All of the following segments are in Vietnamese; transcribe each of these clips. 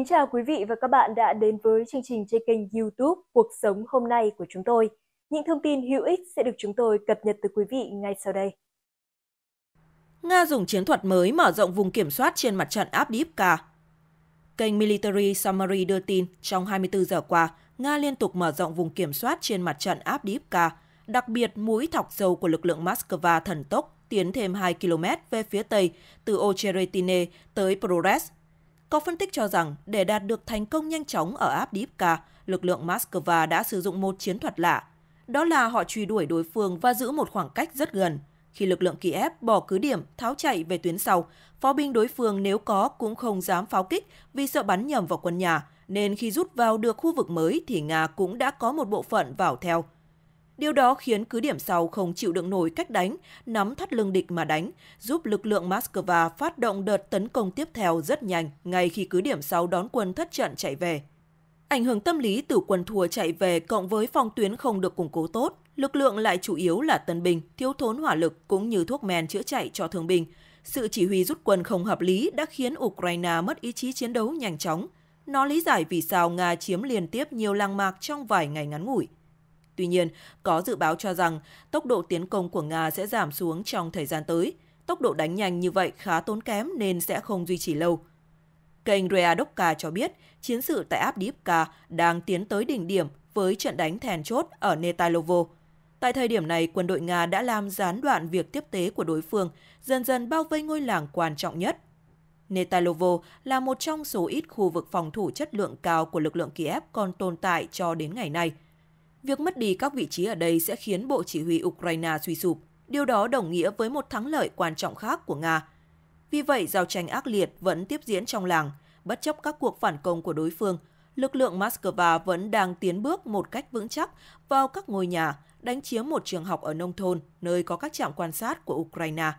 Kính chào quý vị và các bạn đã đến với chương trình trên kênh YouTube Cuộc sống hôm nay của chúng tôi. Những thông tin hữu ích sẽ được chúng tôi cập nhật từ quý vị ngay sau đây. Nga dùng chiến thuật mới mở rộng vùng kiểm soát trên mặt trận Abdiivka. Kênh Military Summary đưa tin, trong 24 giờ qua, Nga liên tục mở rộng vùng kiểm soát trên mặt trận Abdiivka, đặc biệt mũi thọc sâu của lực lượng Moscow thần tốc tiến thêm 2 km về phía tây từ Ocheretine tới Prores có phân tích cho rằng, để đạt được thành công nhanh chóng ở Abdiivka, lực lượng Moscow đã sử dụng một chiến thuật lạ. Đó là họ truy đuổi đối phương và giữ một khoảng cách rất gần. Khi lực lượng Kiev bỏ cứ điểm, tháo chạy về tuyến sau, pháo binh đối phương nếu có cũng không dám pháo kích vì sợ bắn nhầm vào quân nhà, nên khi rút vào được khu vực mới thì Nga cũng đã có một bộ phận vào theo – Điều đó khiến cứ điểm sau không chịu đựng nổi cách đánh, nắm thắt lưng địch mà đánh, giúp lực lượng Moscow phát động đợt tấn công tiếp theo rất nhanh ngay khi cứ điểm sau đón quân thất trận chạy về. Ảnh hưởng tâm lý từ quân thua chạy về cộng với phòng tuyến không được củng cố tốt, lực lượng lại chủ yếu là tân binh, thiếu thốn hỏa lực cũng như thuốc men chữa chạy cho thương binh. Sự chỉ huy rút quân không hợp lý đã khiến Ukraine mất ý chí chiến đấu nhanh chóng. Nó lý giải vì sao Nga chiếm liên tiếp nhiều làng mạc trong vài ngày ngắn ngủi. Tuy nhiên, có dự báo cho rằng tốc độ tiến công của Nga sẽ giảm xuống trong thời gian tới. Tốc độ đánh nhanh như vậy khá tốn kém nên sẽ không duy trì lâu. Kênh Readokka cho biết, chiến sự tại Abdiivka đang tiến tới đỉnh điểm với trận đánh thèn chốt ở Netalovo. Tại thời điểm này, quân đội Nga đã làm gián đoạn việc tiếp tế của đối phương, dần dần bao vây ngôi làng quan trọng nhất. Netalovo là một trong số ít khu vực phòng thủ chất lượng cao của lực lượng Kiev còn tồn tại cho đến ngày nay – Việc mất đi các vị trí ở đây sẽ khiến Bộ Chỉ huy Ukraine suy sụp. Điều đó đồng nghĩa với một thắng lợi quan trọng khác của Nga. Vì vậy, giao tranh ác liệt vẫn tiếp diễn trong làng. Bất chấp các cuộc phản công của đối phương, lực lượng Moscow vẫn đang tiến bước một cách vững chắc vào các ngôi nhà, đánh chiếm một trường học ở nông thôn, nơi có các trạm quan sát của Ukraine.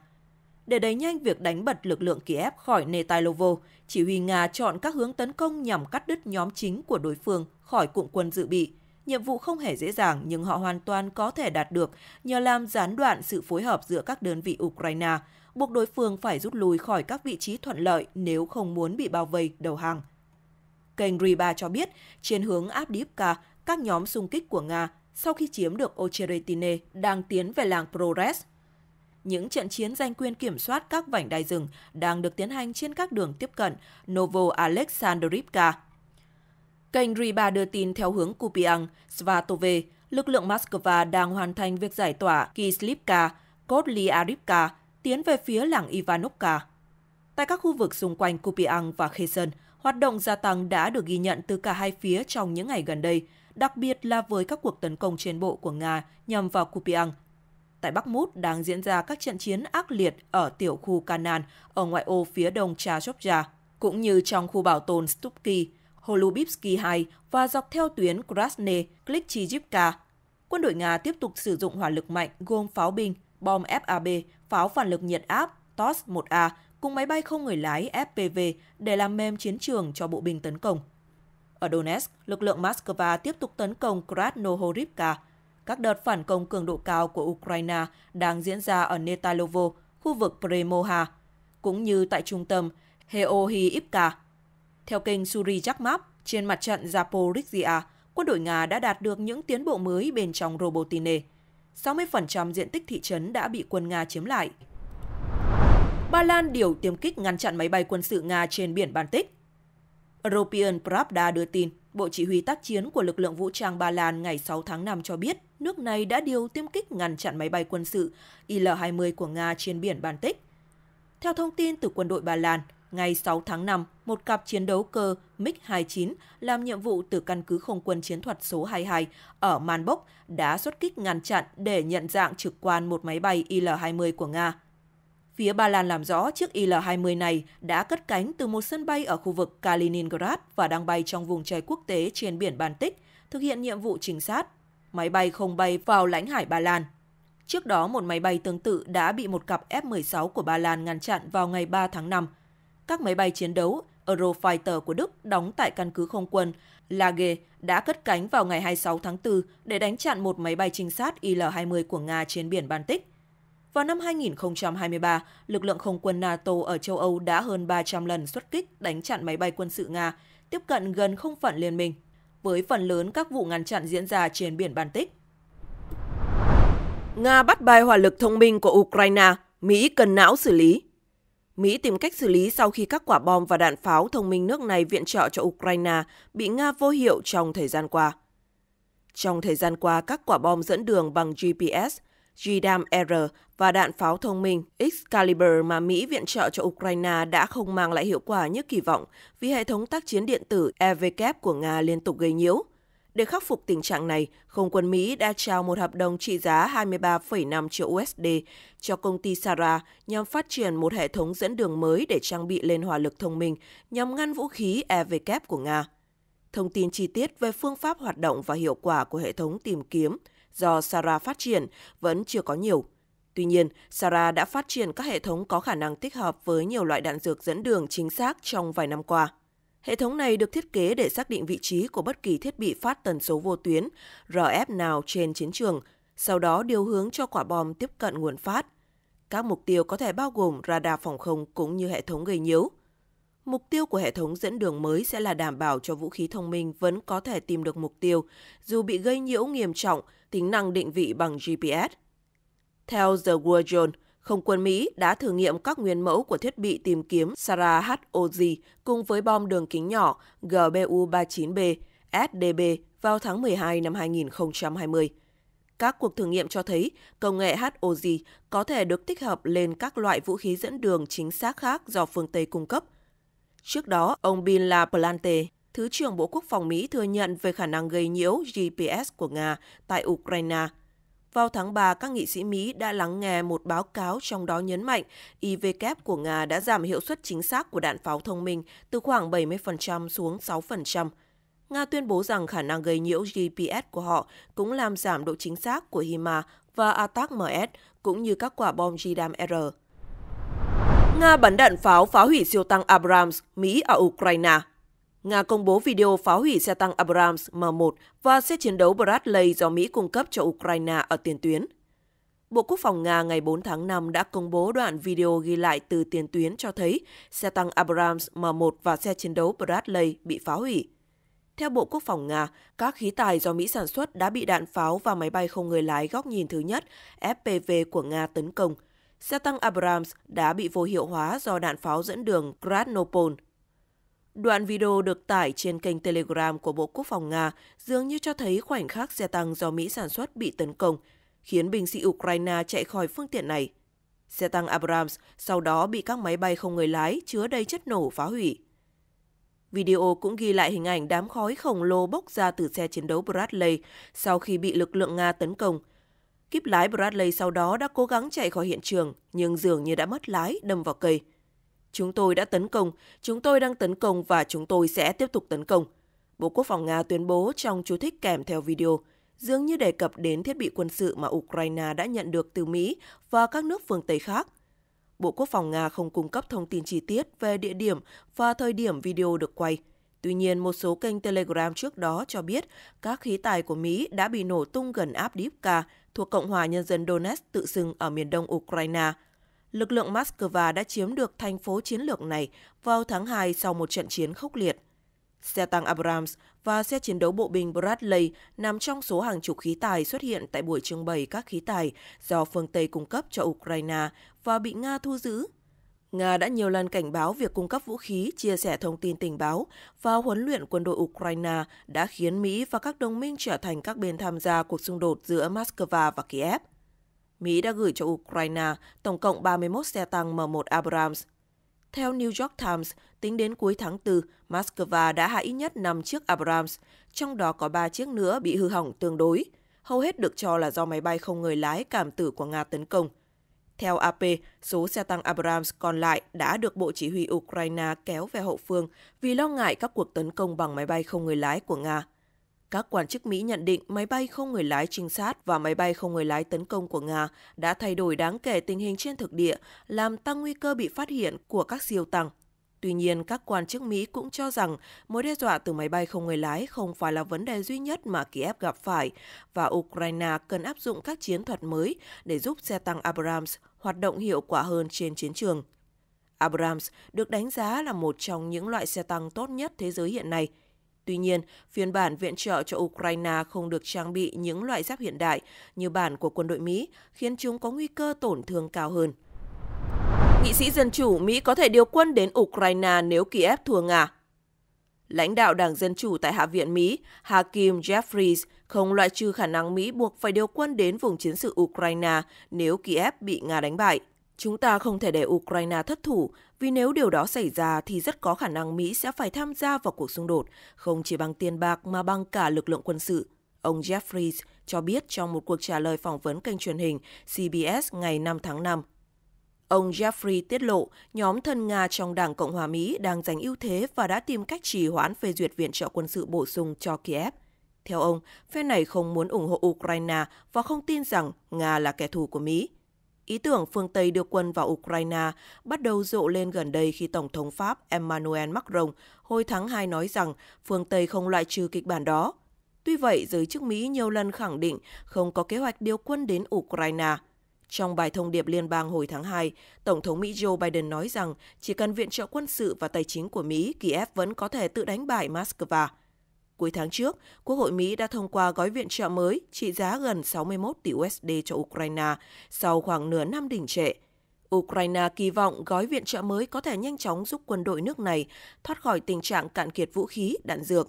Để đẩy nhanh việc đánh bật lực lượng Kiev khỏi Netailovo, chỉ huy Nga chọn các hướng tấn công nhằm cắt đứt nhóm chính của đối phương khỏi cụm quân dự bị – Nhiệm vụ không hề dễ dàng nhưng họ hoàn toàn có thể đạt được nhờ làm gián đoạn sự phối hợp giữa các đơn vị Ukraine, buộc đối phương phải rút lui khỏi các vị trí thuận lợi nếu không muốn bị bao vây đầu hàng. Kênh Riba cho biết, trên hướng Abdiivka, các nhóm xung kích của Nga sau khi chiếm được Ocheretine đang tiến về làng Prores. Những trận chiến giành quyền kiểm soát các vành đai rừng đang được tiến hành trên các đường tiếp cận Novo Alexandrivka Kênh Riba đưa tin theo hướng Kupiang, Svatove, lực lượng Moscow đang hoàn thành việc giải tỏa Kislivka, Kotliarivka, tiến về phía làng Ivanovka. Tại các khu vực xung quanh Kupiang và Kherson, hoạt động gia tăng đã được ghi nhận từ cả hai phía trong những ngày gần đây, đặc biệt là với các cuộc tấn công trên bộ của Nga nhằm vào Kupiang. Tại Bắc Mút đang diễn ra các trận chiến ác liệt ở tiểu khu Kanan ở ngoại ô phía đông Chashopja, cũng như trong khu bảo tồn Stupki, Holubivsky 2 và dọc theo tuyến Krasne, Klichijivka. Quân đội Nga tiếp tục sử dụng hỏa lực mạnh gồm pháo binh, bom FAB, pháo phản lực nhiệt áp TOS-1A cùng máy bay không người lái FPV để làm mềm chiến trường cho bộ binh tấn công. Ở Donetsk, lực lượng Moscow tiếp tục tấn công Krasnohorivka. Các đợt phản công cường độ cao của Ukraine đang diễn ra ở Netalovo, khu vực Premoha, cũng như tại trung tâm Heohiivka, theo kênh Suri Jakmap, trên mặt trận Zaporizhia, quân đội Nga đã đạt được những tiến bộ mới bên trong Robotine. 60% diện tích thị trấn đã bị quân Nga chiếm lại. Ba Lan điều tiêm kích ngăn chặn máy bay quân sự Nga trên biển Baltic. European Pravda đưa tin, Bộ Chỉ huy tác chiến của lực lượng vũ trang Ba Lan ngày 6 tháng 5 cho biết nước này đã điều tiêm kích ngăn chặn máy bay quân sự Il-20 của Nga trên biển Baltic. Theo thông tin từ quân đội Ba Lan, Ngày 6 tháng 5, một cặp chiến đấu cơ MiG-29 làm nhiệm vụ từ căn cứ không quân chiến thuật số 22 ở Manbok đã xuất kích ngăn chặn để nhận dạng trực quan một máy bay Il-20 của Nga. Phía Ba Lan làm rõ chiếc Il-20 này đã cất cánh từ một sân bay ở khu vực Kaliningrad và đang bay trong vùng trời quốc tế trên biển Baltic, thực hiện nhiệm vụ trinh sát. Máy bay không bay vào lãnh hải Ba Lan. Trước đó, một máy bay tương tự đã bị một cặp F-16 của Ba Lan ngăn chặn vào ngày 3 tháng 5 các máy bay chiến đấu Eurofighter của Đức đóng tại căn cứ không quân Lage đã cất cánh vào ngày 26 tháng 4 để đánh chặn một máy bay trinh sát IL-20 của Nga trên biển Baltic. Vào năm 2023, lực lượng không quân NATO ở châu Âu đã hơn 300 lần xuất kích đánh chặn máy bay quân sự Nga, tiếp cận gần không phận liên minh, với phần lớn các vụ ngăn chặn diễn ra trên biển Baltic. Nga bắt bay hỏa lực thông minh của Ukraine, Mỹ cần não xử lý. Mỹ tìm cách xử lý sau khi các quả bom và đạn pháo thông minh nước này viện trợ cho Ukraine bị Nga vô hiệu trong thời gian qua. Trong thời gian qua, các quả bom dẫn đường bằng GPS, GDAM-R và đạn pháo thông minh Excalibur mà Mỹ viện trợ cho Ukraine đã không mang lại hiệu quả như kỳ vọng vì hệ thống tác chiến điện tử EVK của Nga liên tục gây nhiễu, để khắc phục tình trạng này, Không quân Mỹ đã trao một hợp đồng trị giá 23,5 triệu USD cho công ty Sara nhằm phát triển một hệ thống dẫn đường mới để trang bị lên hỏa lực thông minh nhằm ngăn vũ khí e kép của Nga. Thông tin chi tiết về phương pháp hoạt động và hiệu quả của hệ thống tìm kiếm do Sara phát triển vẫn chưa có nhiều. Tuy nhiên, Sara đã phát triển các hệ thống có khả năng tích hợp với nhiều loại đạn dược dẫn đường chính xác trong vài năm qua. Hệ thống này được thiết kế để xác định vị trí của bất kỳ thiết bị phát tần số vô tuyến RF nào trên chiến trường, sau đó điều hướng cho quả bom tiếp cận nguồn phát. Các mục tiêu có thể bao gồm radar phòng không cũng như hệ thống gây nhiễu. Mục tiêu của hệ thống dẫn đường mới sẽ là đảm bảo cho vũ khí thông minh vẫn có thể tìm được mục tiêu, dù bị gây nhiễu nghiêm trọng, tính năng định vị bằng GPS. Theo The War Zone, không quân Mỹ đã thử nghiệm các nguyên mẫu của thiết bị tìm kiếm Sarah HOG cùng với bom đường kính nhỏ GBU-39B, SDB vào tháng 12 năm 2020. Các cuộc thử nghiệm cho thấy công nghệ HOG có thể được tích hợp lên các loại vũ khí dẫn đường chính xác khác do phương Tây cung cấp. Trước đó, ông Bin La Plante, Thứ trưởng Bộ Quốc phòng Mỹ thừa nhận về khả năng gây nhiễu GPS của Nga tại Ukraine – vào tháng 3, các nghị sĩ Mỹ đã lắng nghe một báo cáo trong đó nhấn mạnh IVK của Nga đã giảm hiệu suất chính xác của đạn pháo thông minh từ khoảng 70% xuống 6%. Nga tuyên bố rằng khả năng gây nhiễu GPS của họ cũng làm giảm độ chính xác của HIMARS và ATAC-MS, cũng như các quả bom JDAM-R. Nga bắn đạn pháo phá hủy siêu tăng Abrams, Mỹ ở Ukraine Nga công bố video phá hủy xe tăng Abrams M1 và xe chiến đấu Bradley do Mỹ cung cấp cho Ukraine ở tiền tuyến. Bộ Quốc phòng Nga ngày 4 tháng 5 đã công bố đoạn video ghi lại từ tiền tuyến cho thấy xe tăng Abrams M1 và xe chiến đấu Bradley bị phá hủy. Theo Bộ Quốc phòng Nga, các khí tài do Mỹ sản xuất đã bị đạn pháo và máy bay không người lái góc nhìn thứ nhất FPV của Nga tấn công. Xe tăng Abrams đã bị vô hiệu hóa do đạn pháo dẫn đường Krasnopol Đoạn video được tải trên kênh Telegram của Bộ Quốc phòng Nga dường như cho thấy khoảnh khắc xe tăng do Mỹ sản xuất bị tấn công, khiến binh sĩ Ukraine chạy khỏi phương tiện này. Xe tăng Abrams sau đó bị các máy bay không người lái chứa đầy chất nổ phá hủy. Video cũng ghi lại hình ảnh đám khói khổng lồ bốc ra từ xe chiến đấu Bradley sau khi bị lực lượng Nga tấn công. Kíp lái Bradley sau đó đã cố gắng chạy khỏi hiện trường, nhưng dường như đã mất lái, đâm vào cây. Chúng tôi đã tấn công, chúng tôi đang tấn công và chúng tôi sẽ tiếp tục tấn công. Bộ Quốc phòng Nga tuyên bố trong chú thích kèm theo video, dường như đề cập đến thiết bị quân sự mà Ukraine đã nhận được từ Mỹ và các nước phương Tây khác. Bộ Quốc phòng Nga không cung cấp thông tin chi tiết về địa điểm và thời điểm video được quay. Tuy nhiên, một số kênh Telegram trước đó cho biết các khí tài của Mỹ đã bị nổ tung gần Abdivka thuộc Cộng hòa Nhân dân Donetsk tự xưng ở miền đông Ukraine – lực lượng Moscow đã chiếm được thành phố chiến lược này vào tháng 2 sau một trận chiến khốc liệt. Xe tăng Abrams và xe chiến đấu bộ binh Bradley nằm trong số hàng chục khí tài xuất hiện tại buổi trưng bày các khí tài do phương Tây cung cấp cho Ukraine và bị Nga thu giữ. Nga đã nhiều lần cảnh báo việc cung cấp vũ khí, chia sẻ thông tin tình báo và huấn luyện quân đội Ukraine đã khiến Mỹ và các đồng minh trở thành các bên tham gia cuộc xung đột giữa Moscow và Kiev. Mỹ đã gửi cho Ukraine tổng cộng 31 xe tăng M1 Abrams. Theo New York Times, tính đến cuối tháng 4, Moscow đã hạ ít nhất 5 chiếc Abrams, trong đó có 3 chiếc nữa bị hư hỏng tương đối, hầu hết được cho là do máy bay không người lái cảm tử của Nga tấn công. Theo AP, số xe tăng Abrams còn lại đã được Bộ Chỉ huy Ukraine kéo về hậu phương vì lo ngại các cuộc tấn công bằng máy bay không người lái của Nga. Các quan chức Mỹ nhận định máy bay không người lái trinh sát và máy bay không người lái tấn công của Nga đã thay đổi đáng kể tình hình trên thực địa, làm tăng nguy cơ bị phát hiện của các siêu tăng. Tuy nhiên, các quan chức Mỹ cũng cho rằng mối đe dọa từ máy bay không người lái không phải là vấn đề duy nhất mà Kiev gặp phải, và Ukraine cần áp dụng các chiến thuật mới để giúp xe tăng Abrams hoạt động hiệu quả hơn trên chiến trường. Abrams được đánh giá là một trong những loại xe tăng tốt nhất thế giới hiện nay – Tuy nhiên, phiên bản viện trợ cho Ukraine không được trang bị những loại giáp hiện đại như bản của quân đội Mỹ, khiến chúng có nguy cơ tổn thương cao hơn. Nghị sĩ Dân Chủ Mỹ có thể điều quân đến Ukraine nếu Kiev thua Nga lãnh đạo Đảng Dân Chủ tại Hạ viện Mỹ Hakim Jeffries không loại trừ khả năng Mỹ buộc phải điều quân đến vùng chiến sự Ukraine nếu Kiev bị Nga đánh bại. Chúng ta không thể để Ukraine thất thủ vì nếu điều đó xảy ra thì rất có khả năng Mỹ sẽ phải tham gia vào cuộc xung đột, không chỉ bằng tiền bạc mà bằng cả lực lượng quân sự. Ông Jeffries cho biết trong một cuộc trả lời phỏng vấn kênh truyền hình CBS ngày 5 tháng 5. Ông Jeffrey tiết lộ nhóm thân Nga trong Đảng Cộng hòa Mỹ đang giành ưu thế và đã tìm cách trì hoãn phê duyệt viện trợ quân sự bổ sung cho Kiev. Theo ông, phe này không muốn ủng hộ Ukraine và không tin rằng Nga là kẻ thù của Mỹ. Ý tưởng phương Tây đưa quân vào Ukraine bắt đầu rộ lên gần đây khi Tổng thống Pháp Emmanuel Macron hồi tháng 2 nói rằng phương Tây không loại trừ kịch bản đó. Tuy vậy, giới chức Mỹ nhiều lần khẳng định không có kế hoạch điều quân đến Ukraine. Trong bài thông điệp liên bang hồi tháng 2, Tổng thống Mỹ Joe Biden nói rằng chỉ cần viện trợ quân sự và tài chính của Mỹ, Kiev vẫn có thể tự đánh bại Moscow cuối tháng trước, Quốc hội Mỹ đã thông qua gói viện trợ mới trị giá gần 61 tỷ USD cho Ukraine sau khoảng nửa năm đình trệ. Ukraine kỳ vọng gói viện trợ mới có thể nhanh chóng giúp quân đội nước này thoát khỏi tình trạng cạn kiệt vũ khí, đạn dược.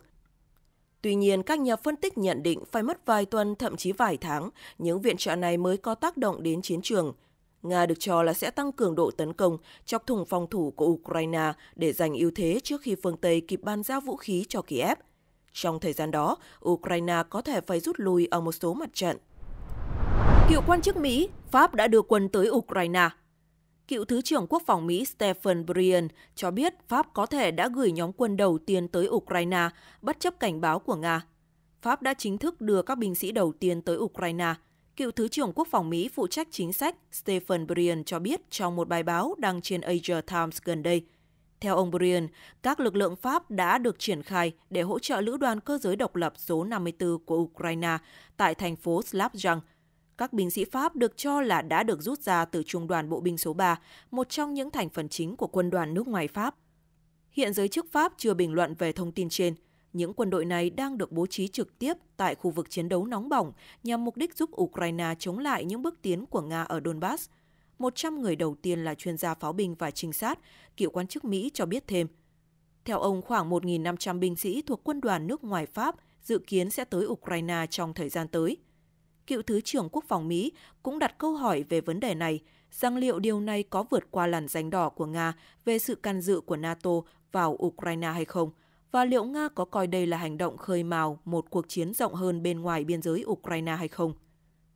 Tuy nhiên, các nhà phân tích nhận định phải mất vài tuần, thậm chí vài tháng, những viện trợ này mới có tác động đến chiến trường. Nga được cho là sẽ tăng cường độ tấn công, chọc thủng phòng thủ của Ukraine để giành ưu thế trước khi phương Tây kịp ban giao vũ khí cho Kiev – trong thời gian đó, Ukraine có thể phải rút lui ở một số mặt trận. Cựu quan chức Mỹ, Pháp đã đưa quân tới Ukraine. Cựu Thứ trưởng Quốc phòng Mỹ Stephen Brien cho biết Pháp có thể đã gửi nhóm quân đầu tiên tới Ukraine, bất chấp cảnh báo của Nga. Pháp đã chính thức đưa các binh sĩ đầu tiên tới Ukraine. Cựu Thứ trưởng Quốc phòng Mỹ phụ trách chính sách Stephen Brien cho biết trong một bài báo đăng trên Asia Times gần đây – theo ông Brian, các lực lượng Pháp đã được triển khai để hỗ trợ lữ đoàn cơ giới độc lập số 54 của Ukraine tại thành phố Slavjansk. Các binh sĩ Pháp được cho là đã được rút ra từ trung đoàn bộ binh số 3, một trong những thành phần chính của quân đoàn nước ngoài Pháp. Hiện giới chức Pháp chưa bình luận về thông tin trên. Những quân đội này đang được bố trí trực tiếp tại khu vực chiến đấu nóng bỏng nhằm mục đích giúp Ukraine chống lại những bước tiến của Nga ở Donbass – 100 người đầu tiên là chuyên gia pháo binh và trinh sát, cựu quan chức Mỹ cho biết thêm. Theo ông, khoảng 1.500 binh sĩ thuộc quân đoàn nước ngoài Pháp dự kiến sẽ tới Ukraine trong thời gian tới. Cựu Thứ trưởng Quốc phòng Mỹ cũng đặt câu hỏi về vấn đề này, rằng liệu điều này có vượt qua làn danh đỏ của Nga về sự can dự của NATO vào Ukraine hay không, và liệu Nga có coi đây là hành động khơi mào một cuộc chiến rộng hơn bên ngoài biên giới Ukraine hay không.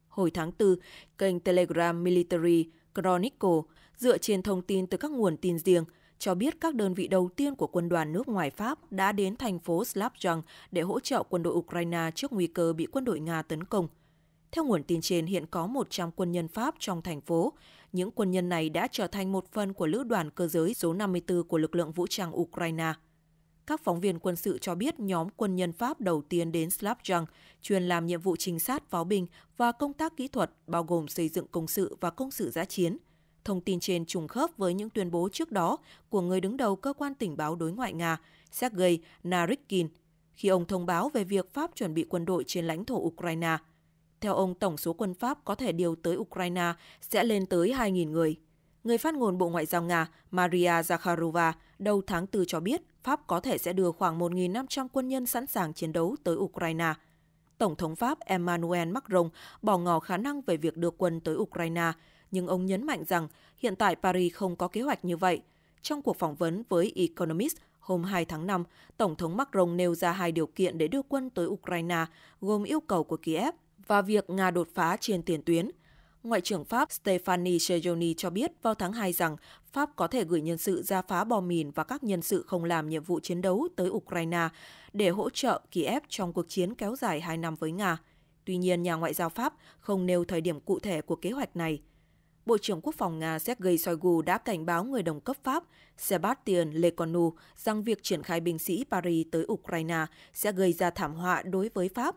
Hồi tháng 4, kênh Telegram Military Chronicle, dựa trên thông tin từ các nguồn tin riêng, cho biết các đơn vị đầu tiên của quân đoàn nước ngoài Pháp đã đến thành phố Slavjansk để hỗ trợ quân đội Ukraine trước nguy cơ bị quân đội Nga tấn công. Theo nguồn tin trên, hiện có 100 quân nhân Pháp trong thành phố. Những quân nhân này đã trở thành một phần của lữ đoàn cơ giới số 54 của lực lượng vũ trang Ukraine – các phóng viên quân sự cho biết nhóm quân nhân Pháp đầu tiên đến Slapjang chuyên làm nhiệm vụ trinh sát pháo binh và công tác kỹ thuật bao gồm xây dựng công sự và công sự giã chiến. Thông tin trên trùng khớp với những tuyên bố trước đó của người đứng đầu cơ quan tình báo đối ngoại Nga, Sergei Narikkin, khi ông thông báo về việc Pháp chuẩn bị quân đội trên lãnh thổ Ukraine. Theo ông, tổng số quân Pháp có thể điều tới Ukraine sẽ lên tới 2.000 người. Người phát ngôn Bộ Ngoại giao Nga Maria Zakharova đầu tháng 4 cho biết Pháp có thể sẽ đưa khoảng 1.500 quân nhân sẵn sàng chiến đấu tới Ukraine. Tổng thống Pháp Emmanuel Macron bỏ ngỏ khả năng về việc đưa quân tới Ukraine, nhưng ông nhấn mạnh rằng hiện tại Paris không có kế hoạch như vậy. Trong cuộc phỏng vấn với Economist hôm 2 tháng 5, Tổng thống Macron nêu ra hai điều kiện để đưa quân tới Ukraine, gồm yêu cầu của Kiev và việc Nga đột phá trên tiền tuyến – Ngoại trưởng Pháp Stéphanie Cheyoni cho biết vào tháng 2 rằng Pháp có thể gửi nhân sự ra phá bom mìn và các nhân sự không làm nhiệm vụ chiến đấu tới Ukraine để hỗ trợ Kiev trong cuộc chiến kéo dài 2 năm với Nga. Tuy nhiên, nhà ngoại giao Pháp không nêu thời điểm cụ thể của kế hoạch này. Bộ trưởng Quốc phòng Nga Sergei Shoigu đã cảnh báo người đồng cấp Pháp Sebastian Lecornu rằng việc triển khai binh sĩ Paris tới Ukraine sẽ gây ra thảm họa đối với Pháp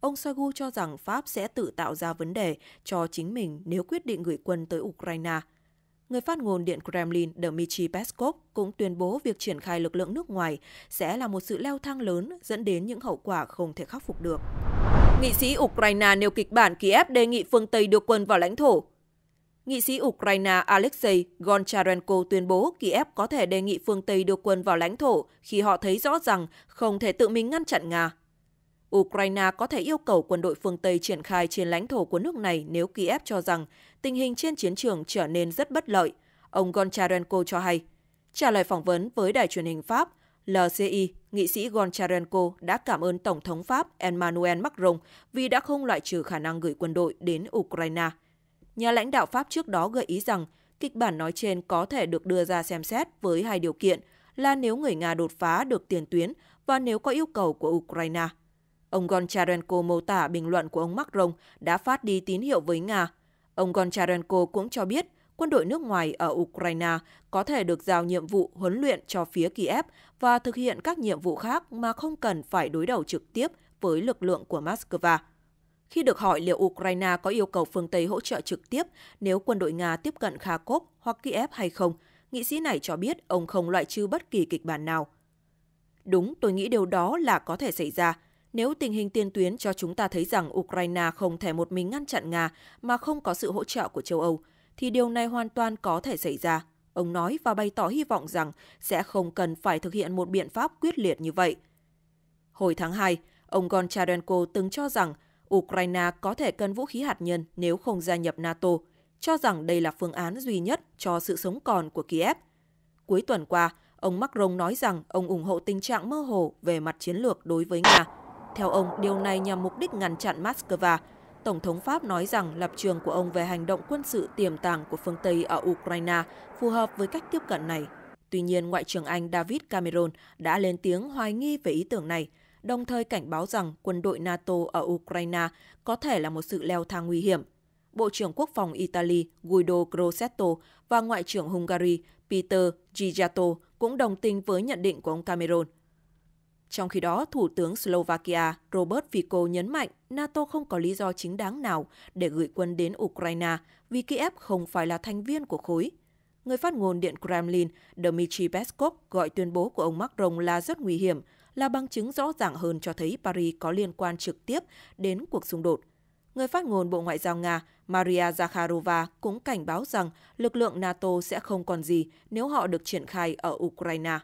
Ông Shoigu cho rằng Pháp sẽ tự tạo ra vấn đề cho chính mình nếu quyết định gửi quân tới Ukraine. Người phát ngôn Điện Kremlin Dmitry Peskov cũng tuyên bố việc triển khai lực lượng nước ngoài sẽ là một sự leo thang lớn dẫn đến những hậu quả không thể khắc phục được. Nghị sĩ Ukraine nêu kịch bản Kiev đề nghị phương Tây đưa quân vào lãnh thổ. Nghị sĩ Ukraine Alexei Goncharenko tuyên bố Kiev có thể đề nghị phương Tây đưa quân vào lãnh thổ khi họ thấy rõ rằng không thể tự mình ngăn chặn Nga. Ukraine có thể yêu cầu quân đội phương Tây triển khai trên lãnh thổ của nước này nếu Kiev cho rằng tình hình trên chiến trường trở nên rất bất lợi, ông Goncharenko cho hay. Trả lời phỏng vấn với đài truyền hình Pháp, LCI, nghị sĩ Goncharenko đã cảm ơn Tổng thống Pháp Emmanuel Macron vì đã không loại trừ khả năng gửi quân đội đến Ukraine. Nhà lãnh đạo Pháp trước đó gợi ý rằng kịch bản nói trên có thể được đưa ra xem xét với hai điều kiện là nếu người Nga đột phá được tiền tuyến và nếu có yêu cầu của Ukraine – Ông Goncharenko mô tả bình luận của ông Macron đã phát đi tín hiệu với Nga. Ông Goncharenko cũng cho biết quân đội nước ngoài ở Ukraine có thể được giao nhiệm vụ huấn luyện cho phía Kiev và thực hiện các nhiệm vụ khác mà không cần phải đối đầu trực tiếp với lực lượng của Moscow. Khi được hỏi liệu Ukraine có yêu cầu phương Tây hỗ trợ trực tiếp nếu quân đội Nga tiếp cận Kharkov hoặc Kiev hay không, nghị sĩ này cho biết ông không loại trừ bất kỳ kịch bản nào. Đúng, tôi nghĩ điều đó là có thể xảy ra, nếu tình hình tiên tuyến cho chúng ta thấy rằng Ukraine không thể một mình ngăn chặn Nga mà không có sự hỗ trợ của châu Âu, thì điều này hoàn toàn có thể xảy ra. Ông nói và bày tỏ hy vọng rằng sẽ không cần phải thực hiện một biện pháp quyết liệt như vậy. Hồi tháng 2, ông Goncharenko từng cho rằng Ukraine có thể cần vũ khí hạt nhân nếu không gia nhập NATO, cho rằng đây là phương án duy nhất cho sự sống còn của Kiev. Cuối tuần qua, ông Macron nói rằng ông ủng hộ tình trạng mơ hồ về mặt chiến lược đối với Nga – theo ông, điều này nhằm mục đích ngăn chặn Moscow. Tổng thống Pháp nói rằng lập trường của ông về hành động quân sự tiềm tàng của phương Tây ở Ukraine phù hợp với cách tiếp cận này. Tuy nhiên, Ngoại trưởng Anh David Cameron đã lên tiếng hoài nghi về ý tưởng này, đồng thời cảnh báo rằng quân đội NATO ở Ukraine có thể là một sự leo thang nguy hiểm. Bộ trưởng Quốc phòng Italy Guido Grossetto và Ngoại trưởng Hungary Peter Gijato cũng đồng tình với nhận định của ông Cameron – trong khi đó, Thủ tướng Slovakia Robert Fico nhấn mạnh NATO không có lý do chính đáng nào để gửi quân đến Ukraine vì Kiev không phải là thành viên của khối. Người phát ngôn Điện Kremlin Dmitry Peskov gọi tuyên bố của ông Macron là rất nguy hiểm, là bằng chứng rõ ràng hơn cho thấy Paris có liên quan trực tiếp đến cuộc xung đột. Người phát ngôn Bộ Ngoại giao Nga Maria Zakharova cũng cảnh báo rằng lực lượng NATO sẽ không còn gì nếu họ được triển khai ở Ukraine.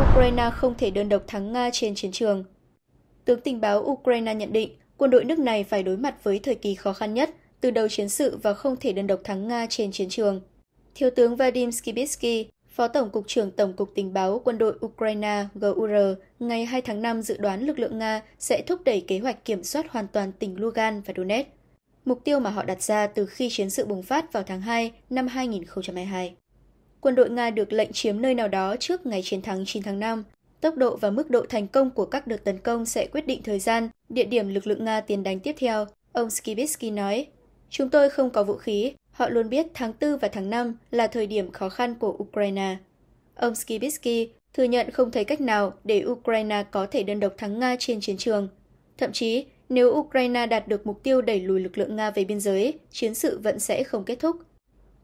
Ukraine không thể đơn độc thắng Nga trên chiến trường. Tướng tình báo Ukraine nhận định quân đội nước này phải đối mặt với thời kỳ khó khăn nhất từ đầu chiến sự và không thể đơn độc thắng Nga trên chiến trường. Thiếu tướng Vadim Skibitsky, Phó Tổng cục trưởng Tổng cục Tình báo Quân đội Ukraine GUR ngày 2 tháng 5 dự đoán lực lượng Nga sẽ thúc đẩy kế hoạch kiểm soát hoàn toàn tỉnh Lugan và Donetsk, mục tiêu mà họ đặt ra từ khi chiến sự bùng phát vào tháng 2 năm 2022 quân đội Nga được lệnh chiếm nơi nào đó trước ngày chiến thắng 9 tháng 5. Tốc độ và mức độ thành công của các đợt tấn công sẽ quyết định thời gian, địa điểm lực lượng Nga tiến đánh tiếp theo, ông Skibitsky nói. Chúng tôi không có vũ khí, họ luôn biết tháng 4 và tháng 5 là thời điểm khó khăn của Ukraine. Ông Skibitsky thừa nhận không thấy cách nào để Ukraine có thể đơn độc thắng Nga trên chiến trường. Thậm chí, nếu Ukraine đạt được mục tiêu đẩy lùi lực lượng Nga về biên giới, chiến sự vẫn sẽ không kết thúc,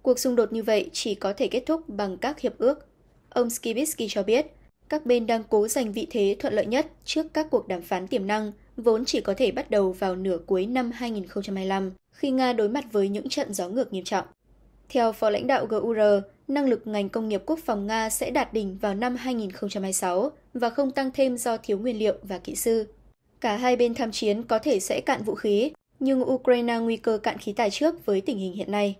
Cuộc xung đột như vậy chỉ có thể kết thúc bằng các hiệp ước. Ông Skibitsky cho biết, các bên đang cố giành vị thế thuận lợi nhất trước các cuộc đàm phán tiềm năng, vốn chỉ có thể bắt đầu vào nửa cuối năm 2025, khi Nga đối mặt với những trận gió ngược nghiêm trọng. Theo phó lãnh đạo GUR, năng lực ngành công nghiệp quốc phòng Nga sẽ đạt đỉnh vào năm 2026 và không tăng thêm do thiếu nguyên liệu và kỹ sư. Cả hai bên tham chiến có thể sẽ cạn vũ khí, nhưng Ukraine nguy cơ cạn khí tài trước với tình hình hiện nay.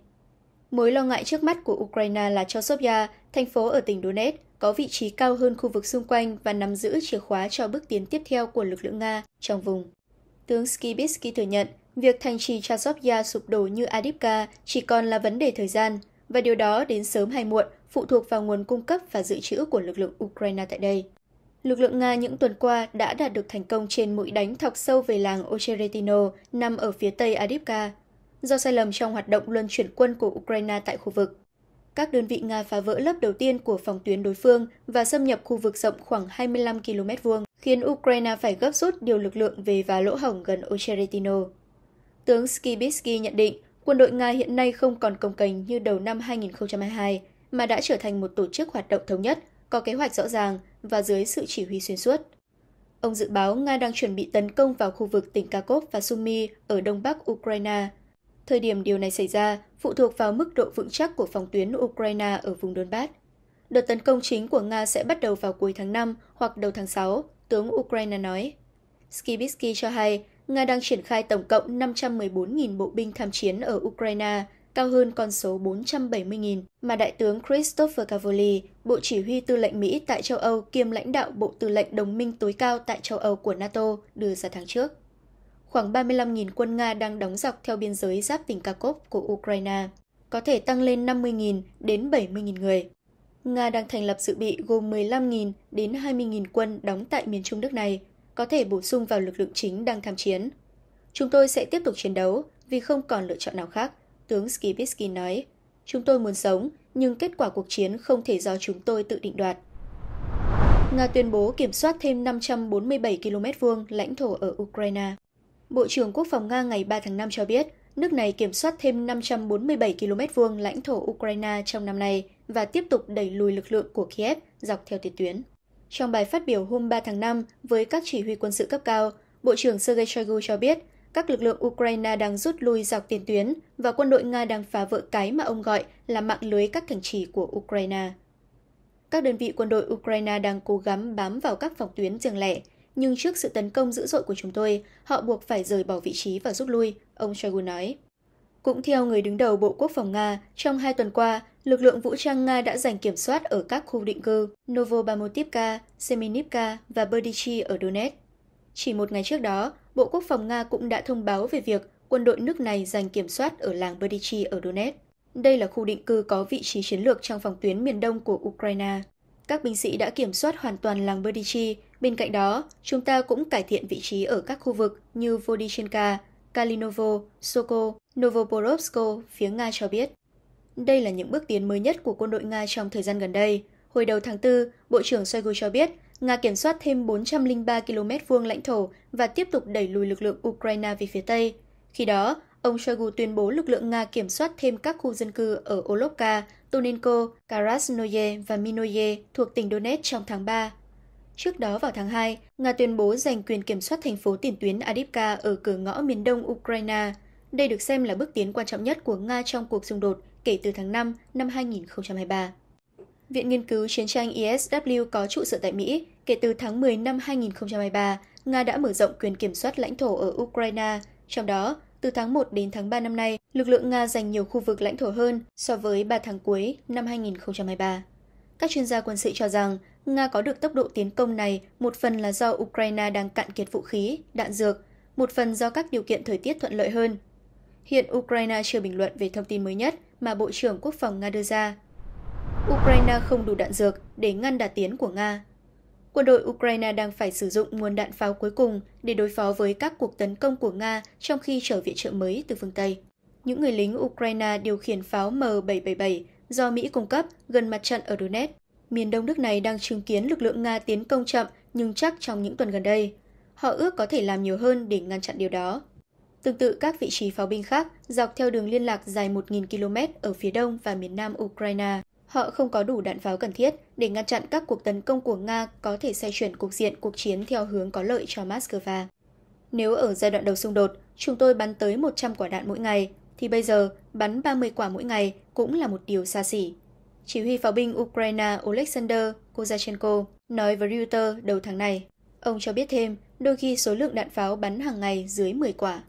Mối lo ngại trước mắt của Ukraine là Chosovia, thành phố ở tỉnh Donetsk, có vị trí cao hơn khu vực xung quanh và nắm giữ chìa khóa cho bước tiến tiếp theo của lực lượng Nga trong vùng. Tướng Skibitsky thừa nhận việc thành trì Chasovia sụp đổ như Adipka chỉ còn là vấn đề thời gian, và điều đó đến sớm hay muộn phụ thuộc vào nguồn cung cấp và dự trữ của lực lượng Ukraine tại đây. Lực lượng Nga những tuần qua đã đạt được thành công trên mũi đánh thọc sâu về làng Ocheretino nằm ở phía tây Adipka, do sai lầm trong hoạt động luân chuyển quân của Ukraine tại khu vực. Các đơn vị Nga phá vỡ lớp đầu tiên của phòng tuyến đối phương và xâm nhập khu vực rộng khoảng 25 km vuông, khiến Ukraine phải gấp rút điều lực lượng về và lỗ hổng gần Ocheretino. Tướng Skibitsky nhận định quân đội Nga hiện nay không còn công cành như đầu năm 2022, mà đã trở thành một tổ chức hoạt động thống nhất, có kế hoạch rõ ràng và dưới sự chỉ huy xuyên suốt. Ông dự báo Nga đang chuẩn bị tấn công vào khu vực tỉnh Kharkov và Sumy ở đông bắc Ukraine Thời điểm điều này xảy ra phụ thuộc vào mức độ vững chắc của phòng tuyến Ukraine ở vùng Donbass. Đợt tấn công chính của Nga sẽ bắt đầu vào cuối tháng 5 hoặc đầu tháng 6, tướng Ukraine nói. Skibitsky cho hay Nga đang triển khai tổng cộng 514.000 bộ binh tham chiến ở Ukraine, cao hơn con số 470.000 mà Đại tướng Christopher Cavoli, Bộ Chỉ huy Tư lệnh Mỹ tại châu Âu kiêm lãnh đạo Bộ Tư lệnh Đồng minh tối cao tại châu Âu của NATO đưa ra tháng trước khoảng 35.000 quân Nga đang đóng dọc theo biên giới giáp tỉnh Kharkov của Ukraine, có thể tăng lên 50.000 đến 70.000 người. Nga đang thành lập dự bị gồm 15.000 đến 20.000 quân đóng tại miền trung nước này, có thể bổ sung vào lực lượng chính đang tham chiến. Chúng tôi sẽ tiếp tục chiến đấu vì không còn lựa chọn nào khác, tướng Skibitsky nói. Chúng tôi muốn sống, nhưng kết quả cuộc chiến không thể do chúng tôi tự định đoạt. Nga tuyên bố kiểm soát thêm 547 km vuông lãnh thổ ở Ukraine. Bộ trưởng Quốc phòng Nga ngày 3 tháng 5 cho biết, nước này kiểm soát thêm 547 km vuông lãnh thổ Ukraine trong năm nay và tiếp tục đẩy lùi lực lượng của Kiev dọc theo tiền tuyến. Trong bài phát biểu hôm 3 tháng 5 với các chỉ huy quân sự cấp cao, Bộ trưởng Sergei Shoigu cho biết các lực lượng Ukraine đang rút lui dọc tiền tuyến và quân đội Nga đang phá vỡ cái mà ông gọi là mạng lưới các thành trì của Ukraine. Các đơn vị quân đội Ukraine đang cố gắng bám vào các phòng tuyến riêng lẻ nhưng trước sự tấn công dữ dội của chúng tôi, họ buộc phải rời bỏ vị trí và rút lui, ông Shoigu nói. Cũng theo người đứng đầu Bộ Quốc phòng Nga, trong hai tuần qua, lực lượng vũ trang Nga đã giành kiểm soát ở các khu định cư Novobamotivka, Seminivka và Berdichi ở Donetsk. Chỉ một ngày trước đó, Bộ Quốc phòng Nga cũng đã thông báo về việc quân đội nước này giành kiểm soát ở làng Berdichi ở Donetsk. Đây là khu định cư có vị trí chiến lược trong phòng tuyến miền đông của Ukraine các binh sĩ đã kiểm soát hoàn toàn làng Berdichi. Bên cạnh đó, chúng ta cũng cải thiện vị trí ở các khu vực như Vodichenka, Kalinovo, Soko, Novoporovsko, phía Nga cho biết. Đây là những bước tiến mới nhất của quân đội Nga trong thời gian gần đây. Hồi đầu tháng 4, Bộ trưởng Shoigu cho biết Nga kiểm soát thêm 403 km vuông lãnh thổ và tiếp tục đẩy lùi lực lượng Ukraine về phía Tây. Khi đó, Ông Shoigu tuyên bố lực lượng Nga kiểm soát thêm các khu dân cư ở Olovka, Tuninko, Karasnoye và Minoye thuộc tỉnh Donetsk trong tháng 3. Trước đó vào tháng 2, Nga tuyên bố giành quyền kiểm soát thành phố tiền tuyến Adivka ở cửa ngõ miền đông Ukraine. Đây được xem là bước tiến quan trọng nhất của Nga trong cuộc xung đột kể từ tháng 5 năm 2023. Viện Nghiên cứu Chiến tranh ISW e có trụ sở tại Mỹ, kể từ tháng 10 năm 2023, Nga đã mở rộng quyền kiểm soát lãnh thổ ở Ukraine, trong đó từ tháng 1 đến tháng 3 năm nay, lực lượng Nga giành nhiều khu vực lãnh thổ hơn so với 3 tháng cuối năm 2023. Các chuyên gia quân sự cho rằng Nga có được tốc độ tiến công này một phần là do Ukraine đang cạn kiệt vũ khí, đạn dược, một phần do các điều kiện thời tiết thuận lợi hơn. Hiện Ukraine chưa bình luận về thông tin mới nhất mà Bộ trưởng Quốc phòng Nga đưa ra. Ukraine không đủ đạn dược để ngăn đà tiến của Nga. Quân đội Ukraine đang phải sử dụng nguồn đạn pháo cuối cùng để đối phó với các cuộc tấn công của Nga trong khi chờ viện trợ mới từ phương Tây. Những người lính Ukraine điều khiển pháo M777 do Mỹ cung cấp gần mặt trận ở Donetsk. Miền đông nước này đang chứng kiến lực lượng Nga tiến công chậm nhưng chắc trong những tuần gần đây. Họ ước có thể làm nhiều hơn để ngăn chặn điều đó. Tương tự các vị trí pháo binh khác dọc theo đường liên lạc dài 1.000 km ở phía đông và miền nam Ukraine. Họ không có đủ đạn pháo cần thiết để ngăn chặn các cuộc tấn công của Nga có thể xoay chuyển cục diện cuộc chiến theo hướng có lợi cho Moscow. Nếu ở giai đoạn đầu xung đột, chúng tôi bắn tới 100 quả đạn mỗi ngày, thì bây giờ bắn 30 quả mỗi ngày cũng là một điều xa xỉ. Chỉ huy pháo binh Ukraine Oleksandr Kozachenko nói với Reuters đầu tháng này. Ông cho biết thêm, đôi khi số lượng đạn pháo bắn hàng ngày dưới 10 quả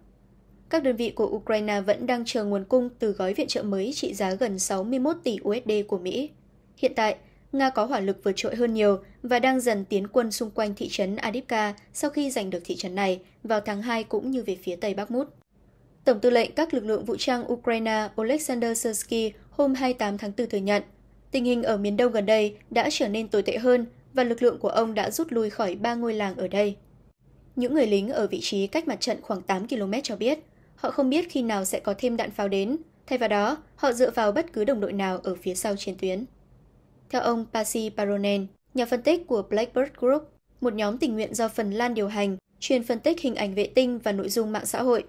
các đơn vị của Ukraine vẫn đang chờ nguồn cung từ gói viện trợ mới trị giá gần 61 tỷ USD của Mỹ. Hiện tại, Nga có hỏa lực vượt trội hơn nhiều và đang dần tiến quân xung quanh thị trấn Adipka sau khi giành được thị trấn này vào tháng 2 cũng như về phía Tây Bắc Mút. Tổng tư lệnh các lực lượng vũ trang Ukraine Oleksandr Sersky hôm 28 tháng 4 thừa nhận, tình hình ở miền đông gần đây đã trở nên tồi tệ hơn và lực lượng của ông đã rút lui khỏi ba ngôi làng ở đây. Những người lính ở vị trí cách mặt trận khoảng 8 km cho biết, Họ không biết khi nào sẽ có thêm đạn pháo đến, thay vào đó, họ dựa vào bất cứ đồng đội nào ở phía sau chiến tuyến. Theo ông Pasi Paronen, nhà phân tích của Blackbird Group, một nhóm tình nguyện do Phần Lan điều hành, chuyên phân tích hình ảnh vệ tinh và nội dung mạng xã hội.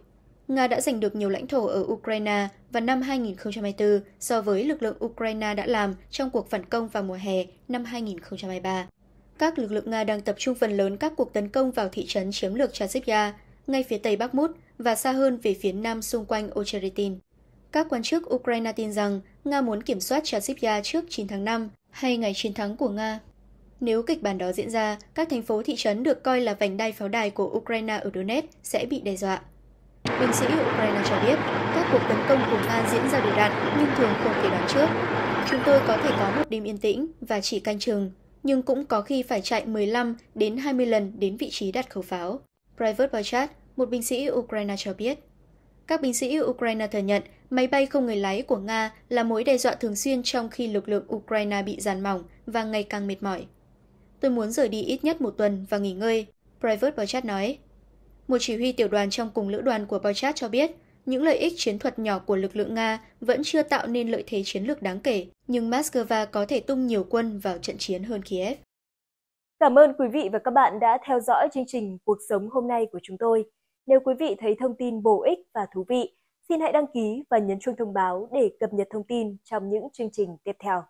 Nga đã giành được nhiều lãnh thổ ở Ukraine vào năm 2024 so với lực lượng Ukraine đã làm trong cuộc phản công vào mùa hè năm 2023. Các lực lượng Nga đang tập trung phần lớn các cuộc tấn công vào thị trấn chiếm lược Chasiv ngay phía tây Bakhmut và xa hơn về phía nam xung quanh Ochertin. Các quan chức Ukraine tin rằng Nga muốn kiểm soát Chasiv-ya trước 9 tháng 5 hay ngày chiến thắng của Nga. Nếu kịch bản đó diễn ra, các thành phố thị trấn được coi là vành đai pháo đài của Ukraine ở Donetsk sẽ bị đe dọa. Binh sĩ Ukraine cho biết, các cuộc tấn công của Nga diễn ra đều đặn nhưng thường không thể đoán trước. Chúng tôi có thể có một đêm yên tĩnh và chỉ canh chừng, nhưng cũng có khi phải chạy 15 đến 20 lần đến vị trí đặt khẩu pháo. Private Boychat, một binh sĩ Ukraine cho biết. Các binh sĩ Ukraine thừa nhận máy bay không người lái của Nga là mối đe dọa thường xuyên trong khi lực lượng Ukraine bị giàn mỏng và ngày càng mệt mỏi. Tôi muốn rời đi ít nhất một tuần và nghỉ ngơi, Private Borchat nói. Một chỉ huy tiểu đoàn trong cùng lữ đoàn của Borchat cho biết, những lợi ích chiến thuật nhỏ của lực lượng Nga vẫn chưa tạo nên lợi thế chiến lược đáng kể, nhưng Moscow có thể tung nhiều quân vào trận chiến hơn Kiev. Cảm ơn quý vị và các bạn đã theo dõi chương trình Cuộc sống hôm nay của chúng tôi. Nếu quý vị thấy thông tin bổ ích và thú vị, xin hãy đăng ký và nhấn chuông thông báo để cập nhật thông tin trong những chương trình tiếp theo.